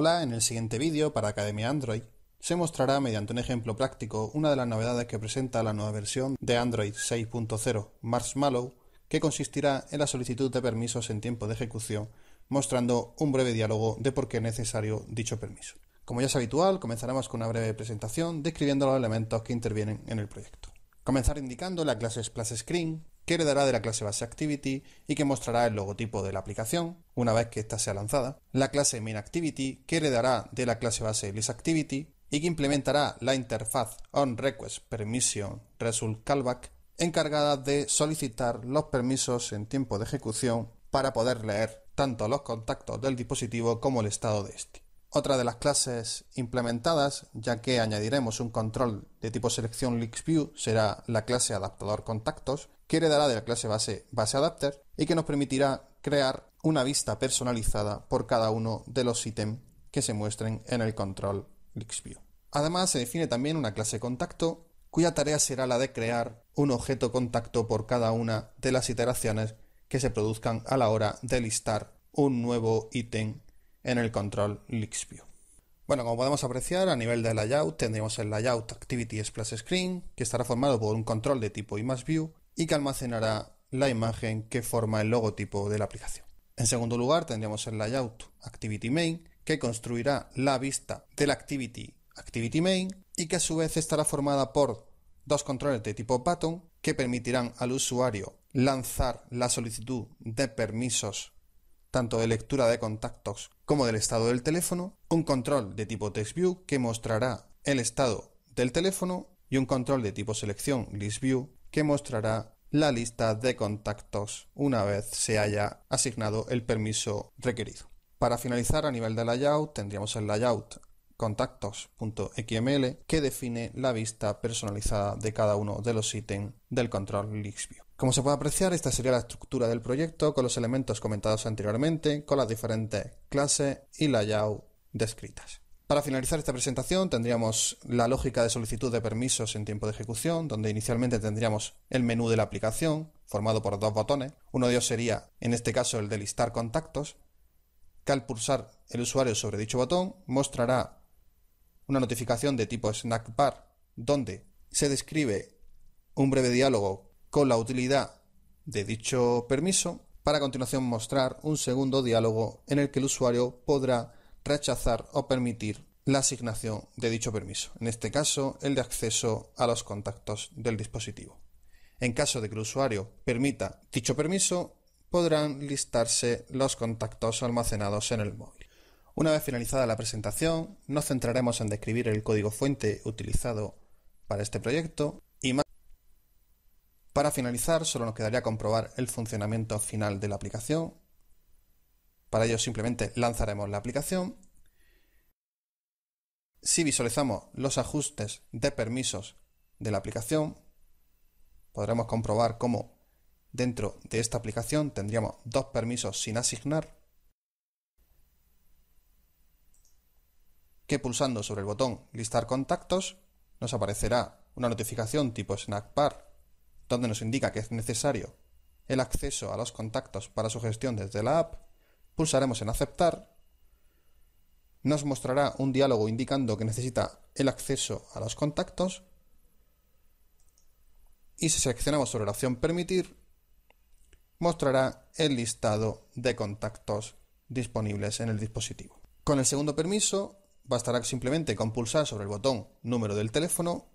Hola, en el siguiente vídeo para Academia Android se mostrará mediante un ejemplo práctico una de las novedades que presenta la nueva versión de Android 6.0 Marshmallow que consistirá en la solicitud de permisos en tiempo de ejecución mostrando un breve diálogo de por qué es necesario dicho permiso. Como ya es habitual, comenzaremos con una breve presentación describiendo los elementos que intervienen en el proyecto. Comenzar indicando la clase Splash Screen, que heredará de la clase base Activity y que mostrará el logotipo de la aplicación una vez que ésta sea lanzada, la clase MainActivity que heredará de la clase base ListActivity y que implementará la interfaz OnRequestPermissionResult_Callback encargada de solicitar los permisos en tiempo de ejecución para poder leer tanto los contactos del dispositivo como el estado de este. Otra de las clases implementadas, ya que añadiremos un control de tipo selección LeaksView, será la clase adaptador contactos, que heredará de la clase base adapter y que nos permitirá crear una vista personalizada por cada uno de los ítems que se muestren en el control LeaksView. Además, se define también una clase contacto, cuya tarea será la de crear un objeto contacto por cada una de las iteraciones que se produzcan a la hora de listar un nuevo ítem en el control LixView. Bueno, como podemos apreciar, a nivel de layout tendremos el layout Activity Splash Screen, que estará formado por un control de tipo ImageView y que almacenará la imagen que forma el logotipo de la aplicación. En segundo lugar, tendremos el layout Activity Main, que construirá la vista del Activity ActivityMain Main y que a su vez estará formada por dos controles de tipo Button que permitirán al usuario lanzar la solicitud de permisos tanto de lectura de contactos como del estado del teléfono, un control de tipo TextView que mostrará el estado del teléfono y un control de tipo selección ListView que mostrará la lista de contactos una vez se haya asignado el permiso requerido. Para finalizar, a nivel de layout, tendríamos el layout contactos.xml que define la vista personalizada de cada uno de los ítems del control LixView. Como se puede apreciar, esta sería la estructura del proyecto con los elementos comentados anteriormente, con las diferentes clases y layout descritas. Para finalizar esta presentación tendríamos la lógica de solicitud de permisos en tiempo de ejecución, donde inicialmente tendríamos el menú de la aplicación, formado por dos botones. Uno de ellos sería, en este caso, el de listar contactos, que al pulsar el usuario sobre dicho botón mostrará una notificación de tipo snack bar donde se describe un breve diálogo con la utilidad de dicho permiso para a continuación mostrar un segundo diálogo en el que el usuario podrá rechazar o permitir la asignación de dicho permiso, en este caso el de acceso a los contactos del dispositivo. En caso de que el usuario permita dicho permiso, podrán listarse los contactos almacenados en el móvil. Una vez finalizada la presentación, nos centraremos en describir el código fuente utilizado para este proyecto y más. Para finalizar, solo nos quedaría comprobar el funcionamiento final de la aplicación. Para ello simplemente lanzaremos la aplicación. Si visualizamos los ajustes de permisos de la aplicación, podremos comprobar cómo dentro de esta aplicación tendríamos dos permisos sin asignar que pulsando sobre el botón Listar contactos nos aparecerá una notificación tipo Snack Bar donde nos indica que es necesario el acceso a los contactos para su gestión desde la app. Pulsaremos en Aceptar. Nos mostrará un diálogo indicando que necesita el acceso a los contactos. Y si seleccionamos sobre la opción Permitir, mostrará el listado de contactos disponibles en el dispositivo. Con el segundo permiso, Bastará simplemente con pulsar sobre el botón número del teléfono,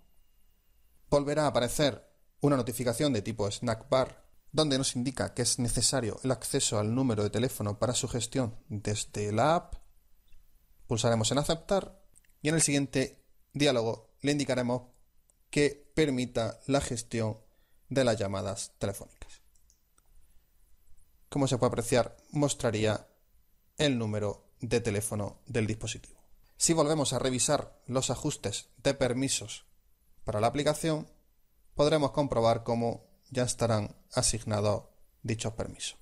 volverá a aparecer una notificación de tipo snack bar donde nos indica que es necesario el acceso al número de teléfono para su gestión desde la app. Pulsaremos en aceptar y en el siguiente diálogo le indicaremos que permita la gestión de las llamadas telefónicas. Como se puede apreciar, mostraría el número de teléfono del dispositivo. Si volvemos a revisar los ajustes de permisos para la aplicación, podremos comprobar cómo ya estarán asignados dichos permisos.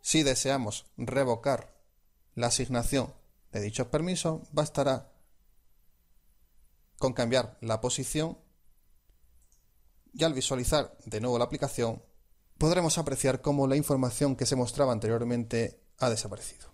Si deseamos revocar la asignación de dichos permisos, bastará con cambiar la posición y al visualizar de nuevo la aplicación, podremos apreciar cómo la información que se mostraba anteriormente ha desaparecido.